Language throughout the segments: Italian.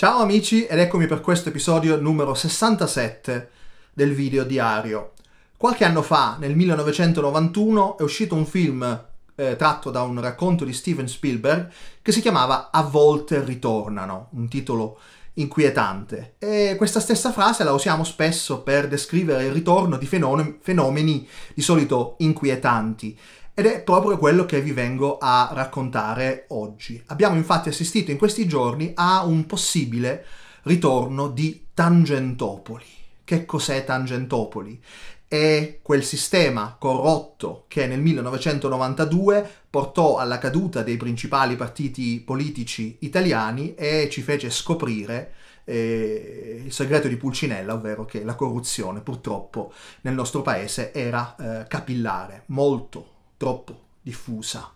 Ciao amici ed eccomi per questo episodio numero 67 del video diario. Qualche anno fa, nel 1991, è uscito un film eh, tratto da un racconto di Steven Spielberg che si chiamava A volte ritornano, un titolo inquietante. E questa stessa frase la usiamo spesso per descrivere il ritorno di fenomeni, fenomeni di solito inquietanti. Ed è proprio quello che vi vengo a raccontare oggi. Abbiamo infatti assistito in questi giorni a un possibile ritorno di Tangentopoli. Che cos'è Tangentopoli? È quel sistema corrotto che nel 1992 portò alla caduta dei principali partiti politici italiani e ci fece scoprire eh, il segreto di Pulcinella, ovvero che la corruzione purtroppo nel nostro paese era eh, capillare, molto troppo diffusa.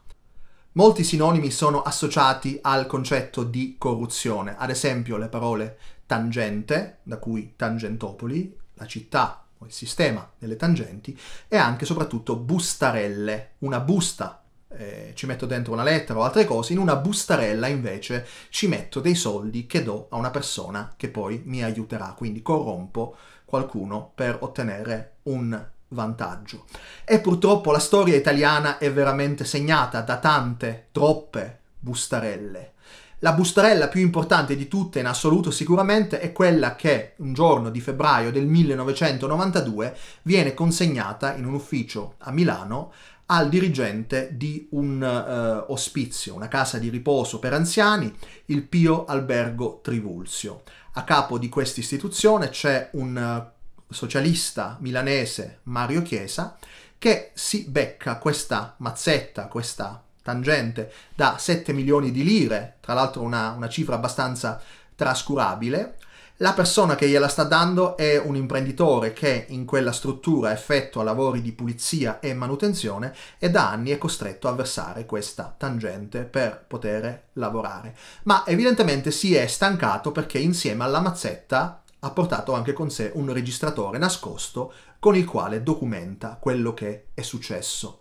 Molti sinonimi sono associati al concetto di corruzione, ad esempio le parole tangente, da cui Tangentopoli, la città o il sistema delle tangenti, e anche e soprattutto bustarelle, una busta eh, ci metto dentro una lettera o altre cose, in una bustarella invece ci metto dei soldi che do a una persona che poi mi aiuterà, quindi corrompo qualcuno per ottenere un vantaggio. E purtroppo la storia italiana è veramente segnata da tante, troppe bustarelle. La bustarella più importante di tutte in assoluto sicuramente è quella che un giorno di febbraio del 1992 viene consegnata in un ufficio a Milano al dirigente di un eh, ospizio, una casa di riposo per anziani, il Pio Albergo Trivulzio. A capo di questa istituzione c'è un eh, socialista milanese Mario Chiesa che si becca questa mazzetta, questa tangente da 7 milioni di lire, tra l'altro una, una cifra abbastanza trascurabile. La persona che gliela sta dando è un imprenditore che in quella struttura effettua lavori di pulizia e manutenzione e da anni è costretto a versare questa tangente per poter lavorare. Ma evidentemente si è stancato perché insieme alla mazzetta ha portato anche con sé un registratore nascosto con il quale documenta quello che è successo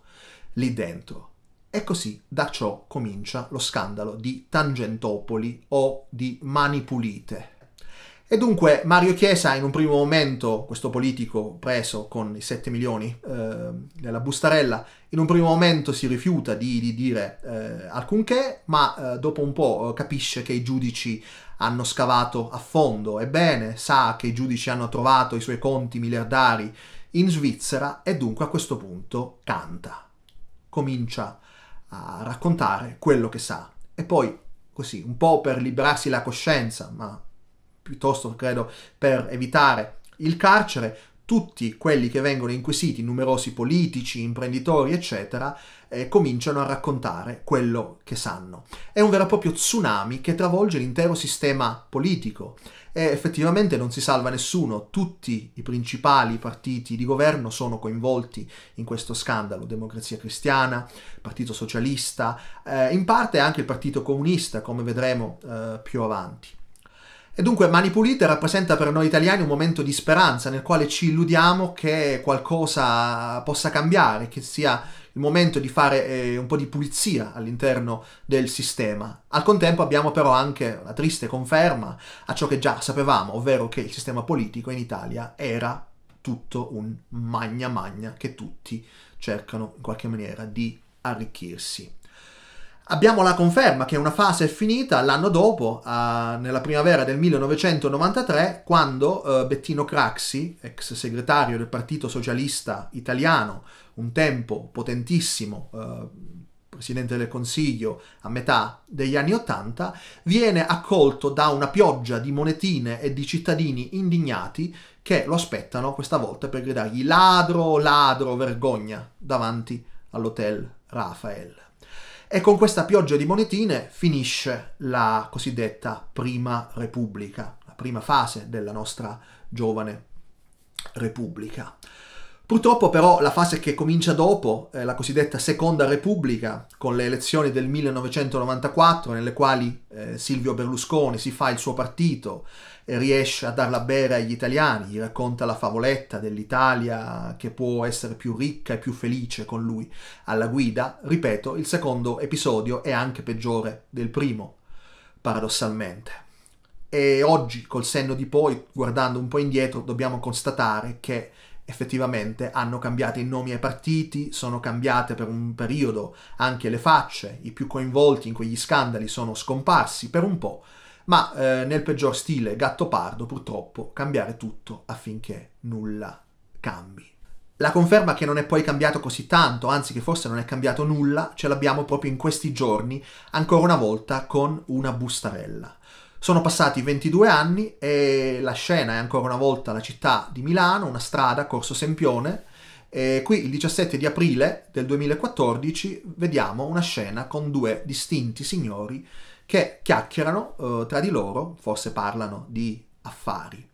lì dentro. E così da ciò comincia lo scandalo di Tangentopoli o di Mani Pulite. E dunque Mario Chiesa in un primo momento, questo politico preso con i 7 milioni eh, nella bustarella, in un primo momento si rifiuta di, di dire eh, alcunché, ma eh, dopo un po' eh, capisce che i giudici hanno scavato a fondo, ebbene sa che i giudici hanno trovato i suoi conti miliardari in Svizzera e dunque a questo punto canta, comincia a raccontare quello che sa e poi così, un po' per liberarsi la coscienza, ma piuttosto credo per evitare il carcere, tutti quelli che vengono inquisiti, numerosi politici, imprenditori, eccetera, eh, cominciano a raccontare quello che sanno. È un vero e proprio tsunami che travolge l'intero sistema politico e eh, effettivamente non si salva nessuno, tutti i principali partiti di governo sono coinvolti in questo scandalo, Democrazia Cristiana, Partito Socialista, eh, in parte anche il Partito Comunista, come vedremo eh, più avanti. E dunque Mani Pulite rappresenta per noi italiani un momento di speranza nel quale ci illudiamo che qualcosa possa cambiare, che sia il momento di fare eh, un po' di pulizia all'interno del sistema. Al contempo abbiamo però anche la triste conferma a ciò che già sapevamo, ovvero che il sistema politico in Italia era tutto un magna magna che tutti cercano in qualche maniera di arricchirsi. Abbiamo la conferma che una fase è finita l'anno dopo, a, nella primavera del 1993, quando eh, Bettino Craxi, ex segretario del Partito Socialista Italiano, un tempo potentissimo, eh, presidente del Consiglio a metà degli anni Ottanta, viene accolto da una pioggia di monetine e di cittadini indignati che lo aspettano questa volta per gridargli ladro, ladro, vergogna davanti all'hotel Rafael. E con questa pioggia di monetine finisce la cosiddetta Prima Repubblica, la prima fase della nostra giovane Repubblica. Purtroppo però la fase che comincia dopo, eh, la cosiddetta Seconda Repubblica, con le elezioni del 1994, nelle quali eh, Silvio Berlusconi si fa il suo partito e riesce a darla bere agli italiani, gli racconta la favoletta dell'Italia che può essere più ricca e più felice con lui alla guida, ripeto, il secondo episodio è anche peggiore del primo, paradossalmente e oggi col senno di poi, guardando un po' indietro, dobbiamo constatare che effettivamente hanno cambiato i nomi ai partiti, sono cambiate per un periodo anche le facce, i più coinvolti in quegli scandali sono scomparsi per un po', ma eh, nel peggior stile Gattopardo purtroppo cambiare tutto affinché nulla cambi. La conferma che non è poi cambiato così tanto, anzi che forse non è cambiato nulla, ce l'abbiamo proprio in questi giorni, ancora una volta con una bustarella. Sono passati 22 anni e la scena è ancora una volta la città di Milano, una strada, Corso Sempione. E qui il 17 di aprile del 2014 vediamo una scena con due distinti signori che chiacchierano eh, tra di loro, forse parlano di affari.